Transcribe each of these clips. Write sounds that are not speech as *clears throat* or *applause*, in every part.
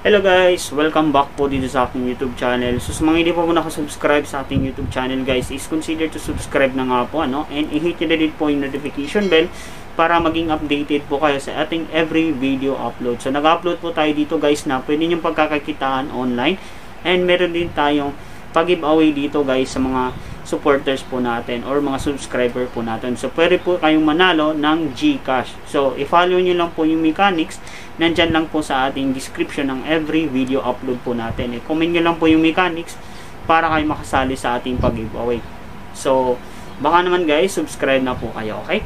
Hello guys! Welcome back po dito sa aking YouTube channel. So sa mga hindi pa po nakasubscribe sa ating YouTube channel guys, is consider to subscribe na nga po ano? and i-hit nyo na din po yung notification bell para maging updated po kayo sa ating every video upload. So nag-upload po tayo dito guys na pwede nyong pagkakakitaan online and meron din tayong pag-giveaway dito guys sa mga supporters po natin or mga subscriber po natin. So, pwede po kayong manalo ng GCash. So, i-follow nyo lang po yung mechanics. Nandyan lang po sa ating description ng every video upload po natin. I-comment nyo lang po yung mechanics para kayo makasali sa ating pag-giveaway. So, baka naman guys, subscribe na po kayo, okay?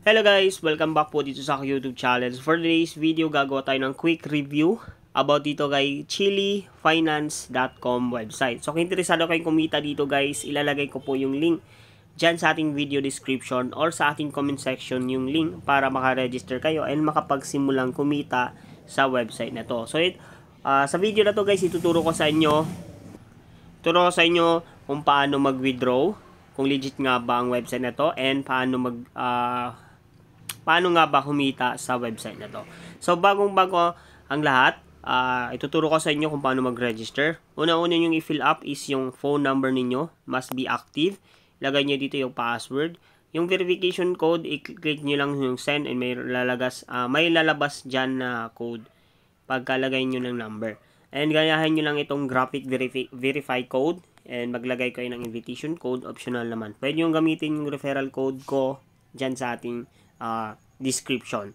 Hello guys! Welcome back po dito sa YouTube channel. For today's video, gagawa tayo ng quick review about dito kay chilifinance.com website. So kung interesado kayong kumita dito guys, ilalagay ko po yung link dyan sa ating video description or sa ating comment section yung link para makaregister kayo and makapagsimulang kumita sa website na to. So it, uh, sa video na to guys, ituturo ko sa inyo ituturo ko sa inyo kung paano mag-withdraw, kung legit nga ba ang website na to and paano mag uh, paano nga ba kumita sa website na to. So bagong bago ang lahat, uh, ituturo ko sa inyo kung paano mag-register. Una-una yung i-fill up is yung phone number ninyo. Must be active. Lagay nyo dito yung password. Yung verification code, i-click nyo lang yung send and may, lalagas, uh, ah, may lalabas dyan na code pagkalagay nyo ng number. And gayahin nyo lang itong graphic verifi verify code and maglagay kayo ng invitation code, optional naman. Pwede nyo gamitin yung referral code ko dyan sa ating uh, description.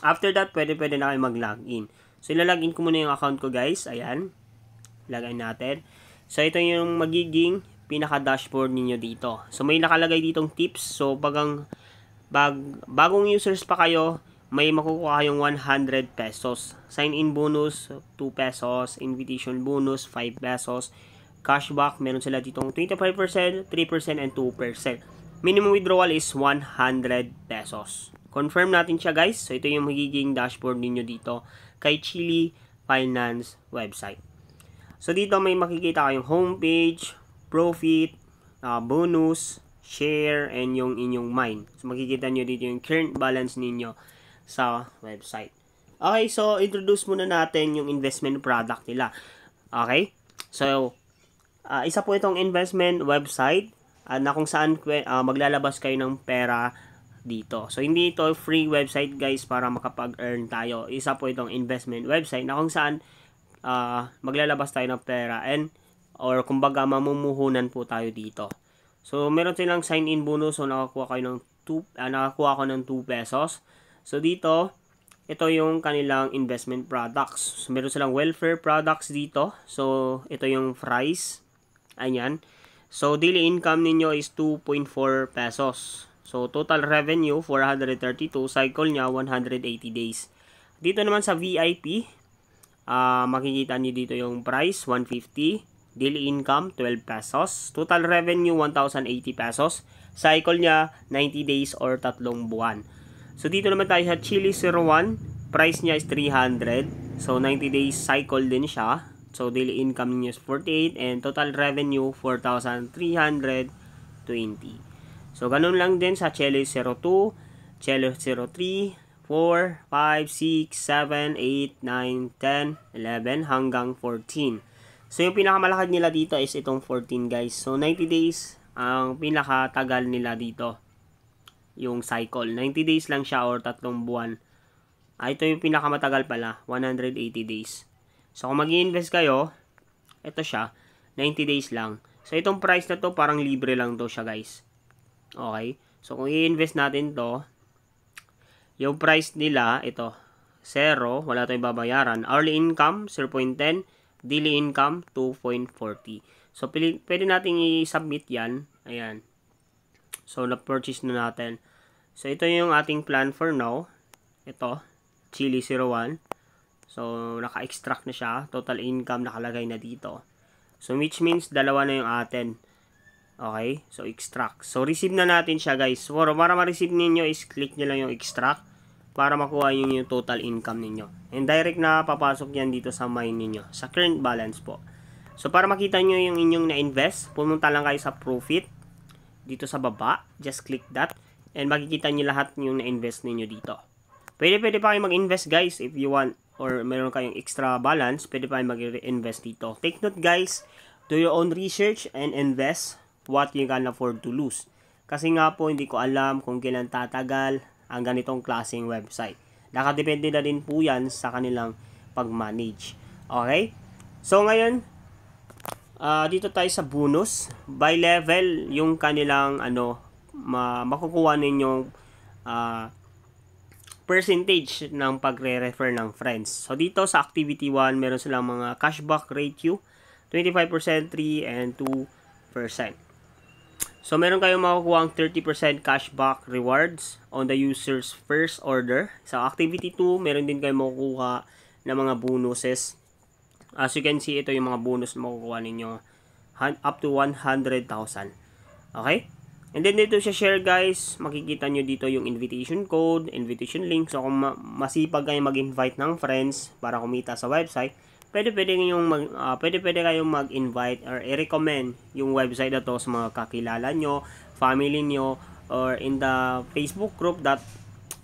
After that, pwede pwede na kayo mag-login. So, ilalagin ko muna yung account ko guys. Ayan. Lagay natin. So, ito yung magiging pinaka-dashboard ninyo dito. So, may nakalagay ditong tips. So, bagang, bag, bagong users pa kayo, may makukuha kayong 100 pesos. Sign-in bonus, 2 pesos. Invitation bonus, 5 pesos. Cashback, meron sila ditong 25%, 3%, and 2%. Minimum withdrawal is 100 pesos. Confirm natin siya guys. So ito yung magiging dashboard ninyo dito kay Chili Finance website. So dito may makikita kayong homepage, profit, uh, bonus, share, and yung inyong mine. So makikita nyo dito yung current balance ninyo sa website. Okay, so introduce muna natin yung investment product nila. Okay? So, uh, isa po itong investment website uh, na kung saan uh, maglalabas kayo ng pera dito. So, hindi ito free website guys para makapag-earn tayo. Isa po itong investment website na kung saan uh, maglalabas tayo ng pera and or kumbaga mamumuhunan po tayo dito. So, meron silang sign-in bonus. So, nakakuha, kayo ng 2, uh, ah, nakakuha ko ng 2 pesos. So, dito, ito yung kanilang investment products. So, meron silang welfare products dito. So, ito yung fries. Ayan. So, daily income ninyo is 2.4 pesos. So, total revenue, 432. Cycle niya, 180 days. Dito naman sa VIP, uh, ah, makikita niyo dito yung price, 150. Daily income, 12 pesos. Total revenue, 1,080 pesos. Cycle niya, 90 days or tatlong buwan. So, dito naman tayo sa Chili 01. Price niya is 300. So, 90 days cycle din siya. So, daily income niya is 48 and total revenue, 4,320. So, ganun lang din sa Chelo 02, Chelo 03, 4, 5, 6, 7, 8, 9, 10, 11, hanggang 14. So, yung pinakamalakad nila dito is itong 14 guys. So, 90 days ang pinakatagal nila dito. Yung cycle. 90 days lang siya or tatlong buwan. Ah, ito yung pinakamatagal pala. 180 days. So, kung mag invest kayo, ito siya. 90 days lang. So, itong price na to parang libre lang to siya guys. Okay? So, kung i-invest natin to, yung price nila, ito, 0, wala tayong babayaran. Early income, 0.10. Daily income, 2.40. So, pili, pwede natin i-submit yan. Ayan. So, na-purchase na natin. So, ito yung ating plan for now. Ito, Chili 01. So, naka-extract na siya. Total income nakalagay na dito. So, which means, dalawa na yung atin. Okay? So, extract. So, receive na natin siya guys. Para, para ma-receive ninyo is click nyo lang yung extract para makuha yun yung total income ninyo. And direct na papasok yan dito sa mine ninyo. Sa current balance po. So, para makita nyo yung inyong na-invest, pumunta lang kayo sa profit. Dito sa baba. Just click that. And makikita nyo lahat yung na-invest ninyo dito. Pwede, pwede pa kayo mag-invest guys if you want or meron kayong extra balance, pwede pa kayo mag-invest dito. Take note guys, do your own research and invest what you can afford to lose. Kasi nga po, hindi ko alam kung kailan tatagal ang ganitong klaseng website. Nakadepende na din po yan sa kanilang pag-manage. Okay? So, ngayon, uh, dito tayo sa bonus. By level, yung kanilang, ano, ma makukuha ninyong uh, percentage ng pagre-refer ng friends. So, dito sa activity 1, meron silang mga cashback ratio, 25%, 3, and 2%. So, meron kayong makukuha ang 30% cashback rewards on the user's first order. Sa Activity 2, meron din kayong makukuha ng mga bonuses. As you can see, ito yung mga bonus na makukuha ninyo up to 100,000. Okay? And then dito siya share guys, makikita nyo dito yung invitation code, invitation link. So kung masipag kayo mag-invite ng friends para kumita sa website, pwede pwede yung mag uh, pwede pwede kayong mag-invite or i-recommend yung website na to sa mga kakilala nyo, family nyo or in the Facebook group that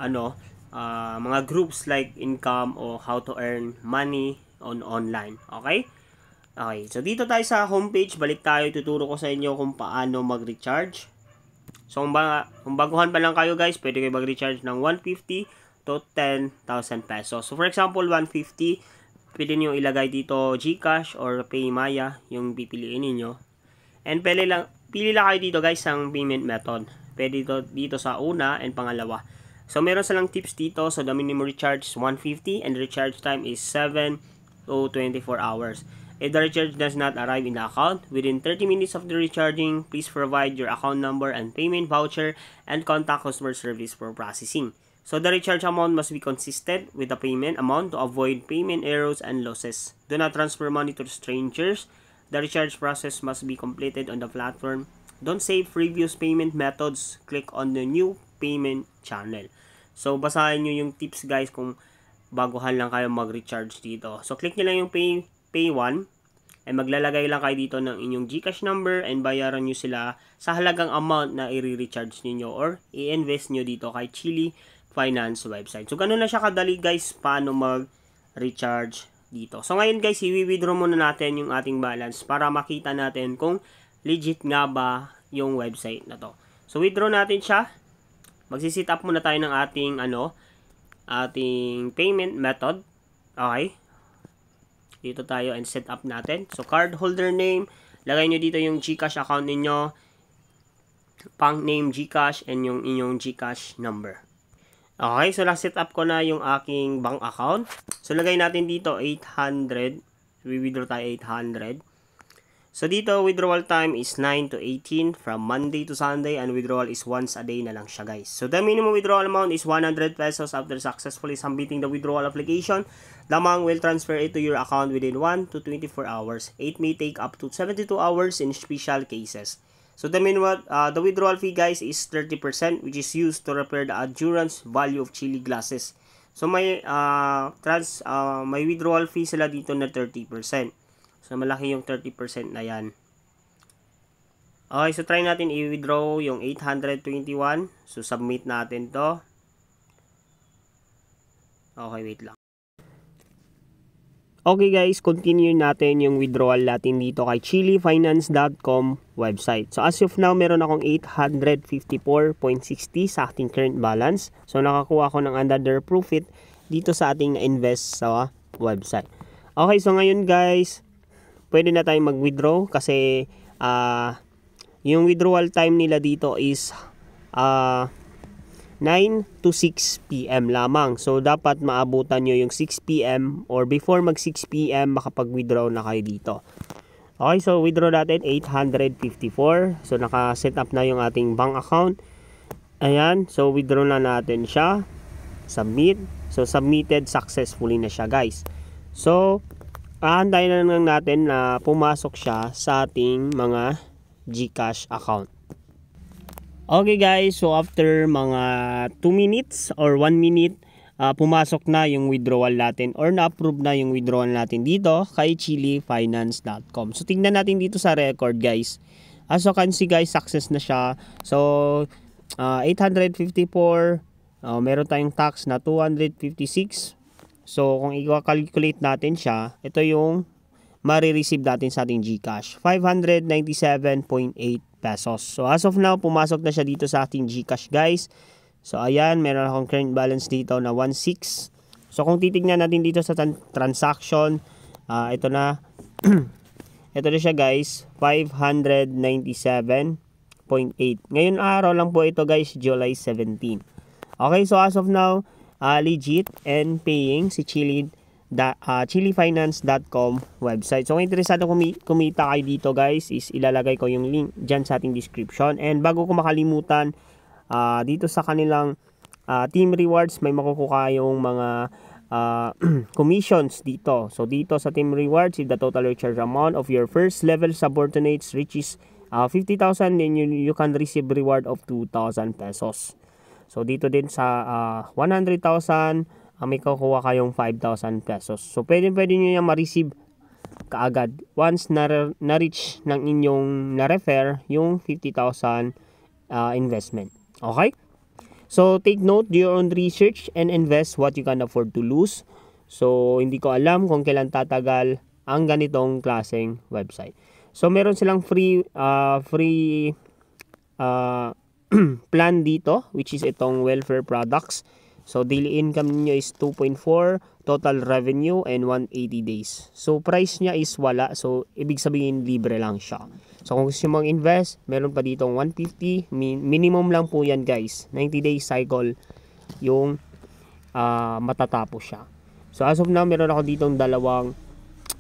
ano uh, mga groups like income or how to earn money on online. Okay? Okay, so dito tayo sa homepage, balik tayo, tuturo ko sa inyo kung paano mag-recharge. So kung, ba, kung baguhan pa lang kayo guys, pwede kayo mag-recharge ng 150 to 10,000 pesos. So for example, 150 Pwede niyo ilagay dito GCash or PayMaya yung pipiliin niyo. And pili lang pili lang kayo dito guys ang payment method. Pwede dito, dito sa una and pangalawa. So meron silang tips dito. So the minimum recharge is 150 and recharge time is 7 to 24 hours. If the recharge does not arrive in the account, within 30 minutes of the recharging, please provide your account number and payment voucher and contact customer service for processing. So the recharge amount must be consistent with the payment amount to avoid payment errors and losses. Do not transfer money to strangers. The recharge process must be completed on the platform. Don't save previous payment methods. Click on the new payment channel. So basahin nyo yung tips guys kung baguhan lang kayo mag-recharge dito. So click nyo lang yung pay, pay 1 and maglalagay lang kayo dito ng inyong GCash number and bayaran nyo sila sa halagang amount na i-recharge ninyo or i-invest nyo dito kay Chili finance website. So, ganun na siya kadali guys paano mag-recharge dito. So, ngayon guys, i-withdraw muna natin yung ating balance para makita natin kung legit nga ba yung website na to. So, withdraw natin siya. Magsisit up muna tayo ng ating ano, ating payment method. Okay. Dito tayo and set up natin. So, cardholder name. Lagay nyo dito yung GCash account ninyo. Pang name GCash and yung inyong GCash number. Okay, so last set up ko na yung aking bank account. So lagay natin dito 800. We withdraw tayo 800. So dito withdrawal time is 9 to 18 from Monday to Sunday and withdrawal is once a day na lang siya guys. So the minimum withdrawal amount is 100 pesos after successfully submitting the withdrawal application. Lamang will transfer it to your account within 1 to 24 hours. It may take up to 72 hours in special cases. So the meanwhile, uh, the withdrawal fee guys is 30% which is used to repair the adherence value of chili glasses. So may uh, trans uh, may withdrawal fee sila dito na 30%. So malaki yung 30% na 'yan. Okay, so try natin i-withdraw yung 821. So submit natin 'to. Okay, wait lang. Okay guys, continue natin yung withdrawal natin dito kay chilifinance.com website. So as of now, meron akong 854.60 sa ating current balance. So nakakuha ako ng another profit dito sa ating invest sa website. Okay, so ngayon guys, pwede na tayong mag-withdraw kasi uh, yung withdrawal time nila dito is uh, 9 to 6 p.m. lamang. So, dapat maabutan nyo yung 6 p.m. or before mag 6 p.m. makapag-withdraw na kayo dito. Okay, so withdraw natin 854. So, naka-set up na yung ating bank account. Ayan, so withdraw na natin siya. Submit. So, submitted successfully na siya guys. So, ahantayin na lang natin na pumasok siya sa ating mga GCash account. Okay guys, so after mga 2 minutes or 1 minute, uh, pumasok na yung withdrawal natin or na-approve na yung withdrawal natin dito kay chilifinance.com. So tingnan natin dito sa record guys. As you can see guys, success na siya. So uh, 854, uh, meron tayong tax na 256. So kung i-calculate natin siya, ito yung marireceive natin sa ating GCash. 597.8 pesos. So as of now, pumasok na siya dito sa ating GCash guys. So ayan, meron akong current balance dito na 1.6. So kung titignan natin dito sa transaction, uh, ito na. *clears throat* ito na siya guys, 597.8. Ngayon araw lang po ito guys, July 17. Okay, so as of now, uh, legit and paying si Chilid the, ah, chilifinance.com website. So, kung interesado kumi kumita kayo dito guys, is ilalagay ko yung link dyan sa ating description. And bago ko makalimutan, uh, dito sa kanilang uh, team rewards, may makukuha yung mga uh, *clears throat* commissions dito. So, dito sa team rewards, if the total recharge amount of your first level subordinates reaches uh, 50,000, then you, you can receive reward of 2,000 pesos. So, dito din sa uh, 100,000 uh, may kukuha kayong 5,000 pesos. So, pwede pwede nyo yan ma-receive kaagad once na-reach na ng inyong na-refer yung 50,000 uh, ah, investment. Okay? So, take note, do your own research and invest what you can afford to lose. So, hindi ko alam kung kailan tatagal ang ganitong klaseng website. So, meron silang free, uh, free uh, *clears throat* plan dito, which is itong welfare products. So, daily income niyo is 2.4, total revenue, and 180 days. So, price niya is wala. So, ibig sabihin, libre lang siya. So, kung gusto mong invest, meron pa ditong 150. minimum lang po yan, guys. 90 day cycle yung uh, ah, matatapos siya. So, as of now, meron ako ditong dalawang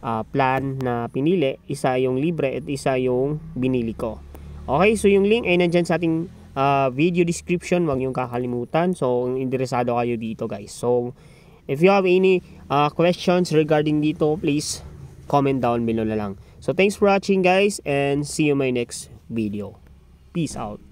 uh, plan na pinili. Isa yung libre at isa yung binili ko. Okay, so yung link ay nandiyan sa ating uh, video description. wag niyong kakalimutan. So, interesado kayo dito guys. So, if you have any uh, questions regarding dito, please comment down below na lang. So, thanks for watching guys and see you my next video. Peace out.